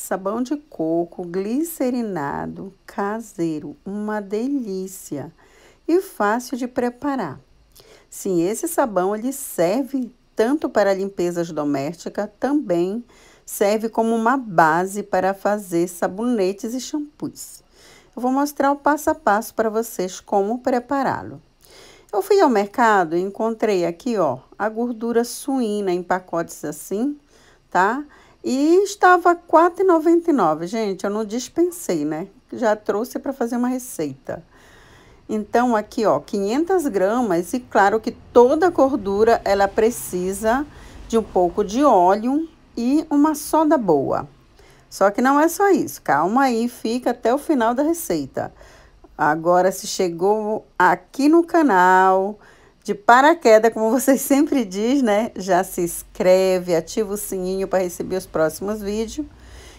Sabão de coco glicerinado caseiro, uma delícia e fácil de preparar. Sim, esse sabão ele serve tanto para limpezas domésticas, também serve como uma base para fazer sabonetes e shampoos. Eu vou mostrar o passo a passo para vocês como prepará-lo. Eu fui ao mercado e encontrei aqui, ó, a gordura suína em pacotes assim, tá? E estava R$ 4,99. Gente, eu não dispensei, né? Já trouxe para fazer uma receita. Então, aqui, ó, 500 gramas. E claro que toda gordura, ela precisa de um pouco de óleo e uma soda boa. Só que não é só isso. Calma aí, fica até o final da receita. Agora, se chegou aqui no canal de paraquedas, como vocês sempre diz, né? Já se inscreve, ativa o sininho para receber os próximos vídeos.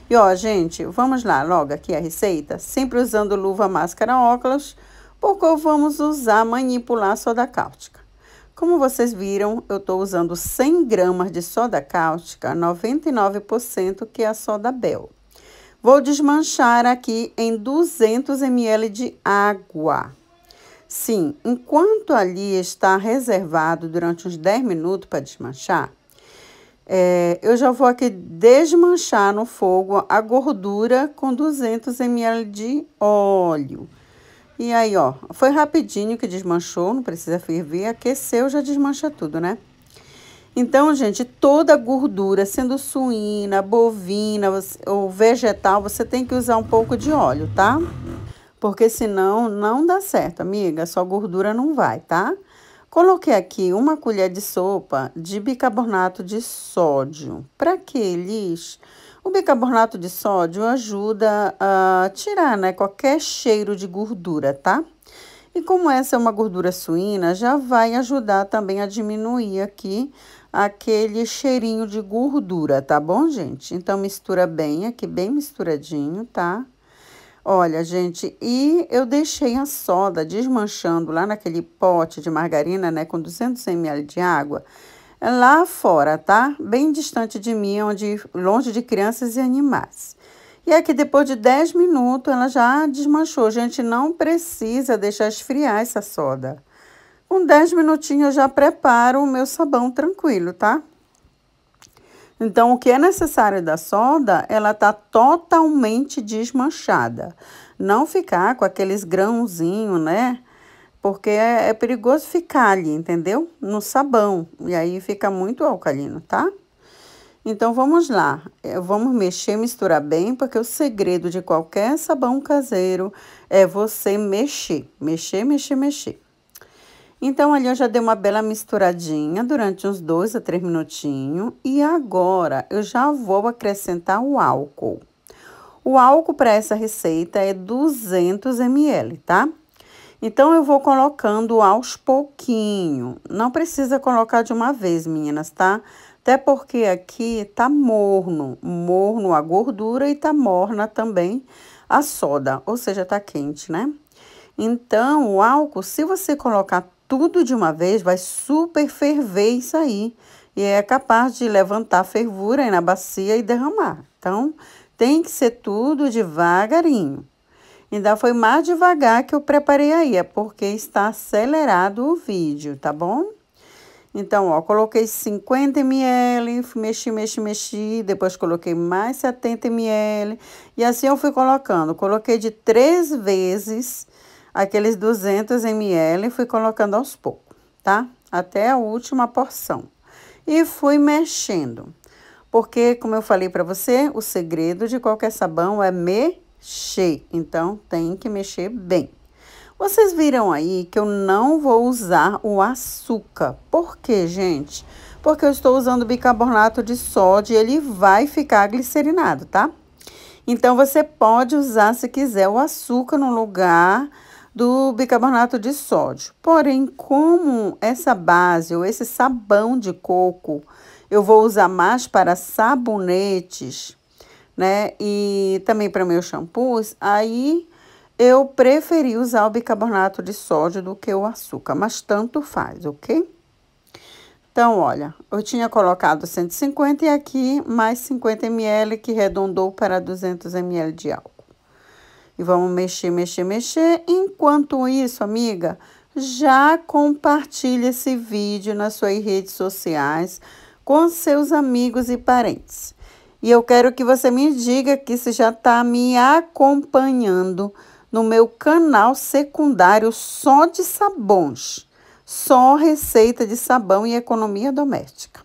E ó, gente, vamos lá logo aqui a receita, sempre usando luva, máscara, óculos, porque vamos usar manipular soda cáustica. Como vocês viram, eu estou usando 100 gramas de soda cáustica, 99% que é a soda Bel. Vou desmanchar aqui em 200 ml de água. Sim, enquanto ali está reservado durante uns 10 minutos para desmanchar, é, eu já vou aqui desmanchar no fogo a gordura com 200 ml de óleo. E aí, ó, foi rapidinho que desmanchou, não precisa ferver, aqueceu, já desmancha tudo, né? Então, gente, toda gordura, sendo suína, bovina ou vegetal, você tem que usar um pouco de óleo, tá? porque senão não dá certo, amiga, só gordura não vai, tá? Coloquei aqui uma colher de sopa de bicarbonato de sódio. Para que, eles? O bicarbonato de sódio ajuda a tirar né, qualquer cheiro de gordura, tá? E como essa é uma gordura suína, já vai ajudar também a diminuir aqui aquele cheirinho de gordura, tá bom, gente? Então, mistura bem aqui, bem misturadinho, tá? Tá? Olha, gente, e eu deixei a soda desmanchando lá naquele pote de margarina, né, com 200 ml de água, lá fora, tá? Bem distante de mim, onde longe de crianças e animais. E aqui é depois de 10 minutos ela já desmanchou. Gente, não precisa deixar esfriar essa soda. Com 10 minutinhos eu já preparo o meu sabão tranquilo, tá? Então, o que é necessário da solda, ela está totalmente desmanchada. Não ficar com aqueles grãozinhos, né? Porque é, é perigoso ficar ali, entendeu? No sabão. E aí fica muito alcalino, tá? Então, vamos lá. É, vamos mexer, misturar bem, porque o segredo de qualquer sabão caseiro é você mexer. Mexer, mexer, mexer. Então, ali eu já dei uma bela misturadinha durante uns dois a três minutinhos. E agora, eu já vou acrescentar o álcool. O álcool para essa receita é 200 ml, tá? Então, eu vou colocando aos pouquinho. Não precisa colocar de uma vez, meninas, tá? Até porque aqui tá morno, morno a gordura e tá morna também a soda, ou seja, tá quente, né? Então, o álcool, se você colocar tudo de uma vez, vai super ferver isso aí. E é capaz de levantar fervura na bacia e derramar. Então, tem que ser tudo devagarinho. Ainda foi mais devagar que eu preparei aí, é porque está acelerado o vídeo, tá bom? Então, ó, coloquei 50 ml, mexi, mexi, mexi, depois coloquei mais 70 ml. E assim eu fui colocando. Coloquei de três vezes aqueles 200 ml, fui colocando aos poucos, tá? Até a última porção. E fui mexendo. Porque, como eu falei para você, o segredo de qualquer sabão é mexer. Então, tem que mexer bem. Vocês viram aí que eu não vou usar o açúcar. Por quê, gente? Porque eu estou usando bicarbonato de sódio e ele vai ficar glicerinado, tá? Então, você pode usar, se quiser, o açúcar no lugar do bicarbonato de sódio. Porém, como essa base ou esse sabão de coco eu vou usar mais para sabonetes, né? E também para meus shampoos, aí eu preferi usar o bicarbonato de sódio do que o açúcar, mas tanto faz, ok? Então, olha, eu tinha colocado 150 e aqui mais 50 ml que redondou para 200 ml de álcool. E vamos mexer, mexer, mexer. Enquanto isso, amiga, já compartilhe esse vídeo nas suas redes sociais com seus amigos e parentes. E eu quero que você me diga que se já está me acompanhando no meu canal secundário só de sabões, só receita de sabão e economia doméstica.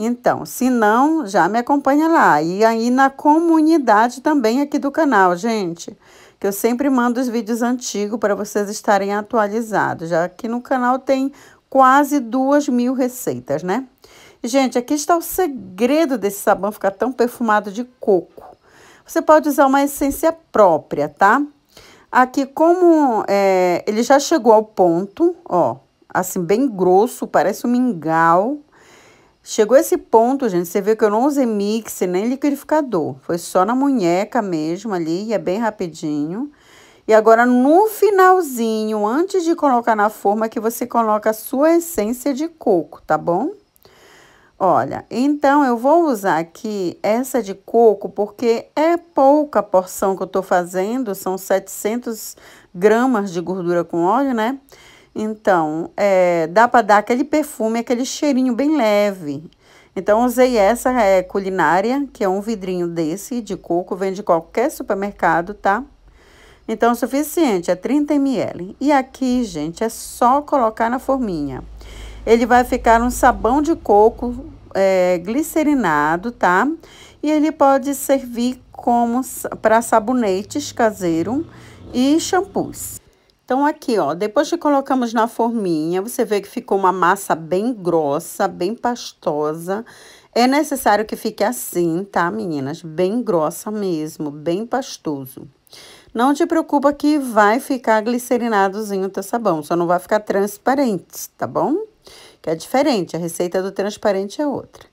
Então, se não, já me acompanha lá. E aí na comunidade também aqui do canal, gente. Que eu sempre mando os vídeos antigos para vocês estarem atualizados. Já que no canal tem quase duas mil receitas, né? Gente, aqui está o segredo desse sabão ficar tão perfumado de coco. Você pode usar uma essência própria, tá? Aqui, como é, ele já chegou ao ponto, ó, assim, bem grosso, parece um mingau. Chegou esse ponto, gente, você vê que eu não usei mix nem liquidificador. Foi só na munheca mesmo ali, e é bem rapidinho. E agora no finalzinho, antes de colocar na forma, é que você coloca a sua essência de coco, tá bom? Olha, então eu vou usar aqui essa de coco porque é pouca porção que eu tô fazendo, são 700 gramas de gordura com óleo, né? Então, é, dá para dar aquele perfume, aquele cheirinho bem leve. Então, usei essa é, culinária, que é um vidrinho desse de coco, vende qualquer supermercado, tá? Então, o suficiente, é 30 ml. E aqui, gente, é só colocar na forminha. Ele vai ficar um sabão de coco é, glicerinado, tá? E ele pode servir como para sabonetes caseiro e shampoos. Então, aqui, ó, depois que colocamos na forminha, você vê que ficou uma massa bem grossa, bem pastosa. É necessário que fique assim, tá, meninas? Bem grossa mesmo, bem pastoso. Não te preocupa que vai ficar o teu sabão, só não vai ficar transparente, tá bom? Que é diferente, a receita do transparente é outra.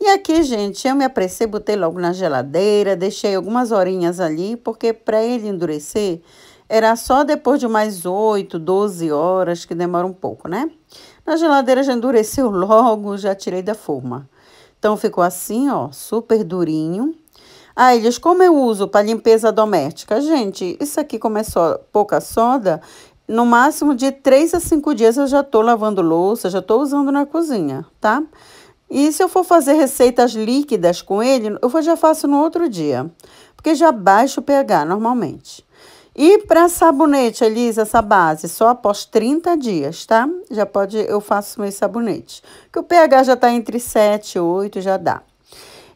E aqui, gente, eu me apressei, botei logo na geladeira, deixei algumas horinhas ali, porque para ele endurecer, era só depois de mais 8, 12 horas, que demora um pouco, né? Na geladeira já endureceu logo, já tirei da forma. Então ficou assim, ó, super durinho. Ah, eles, como eu uso para limpeza doméstica? Gente, isso aqui começou é pouca soda, no máximo de 3 a 5 dias eu já estou lavando louça, já estou usando na cozinha, tá? E se eu for fazer receitas líquidas com ele, eu já faço no outro dia, porque já baixa o pH normalmente. E para sabonete, Elisa, essa base, só após 30 dias, tá? Já pode, eu faço meus sabonetes. Que o pH já tá entre 7 e 8, já dá.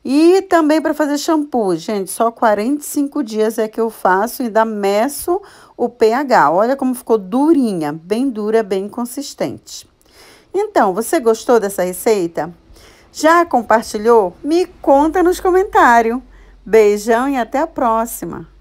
E também para fazer shampoo, gente, só 45 dias é que eu faço e ainda meço o pH. Olha como ficou durinha, bem dura, bem consistente. Então, você gostou dessa receita? Já compartilhou? Me conta nos comentários. Beijão e até a próxima!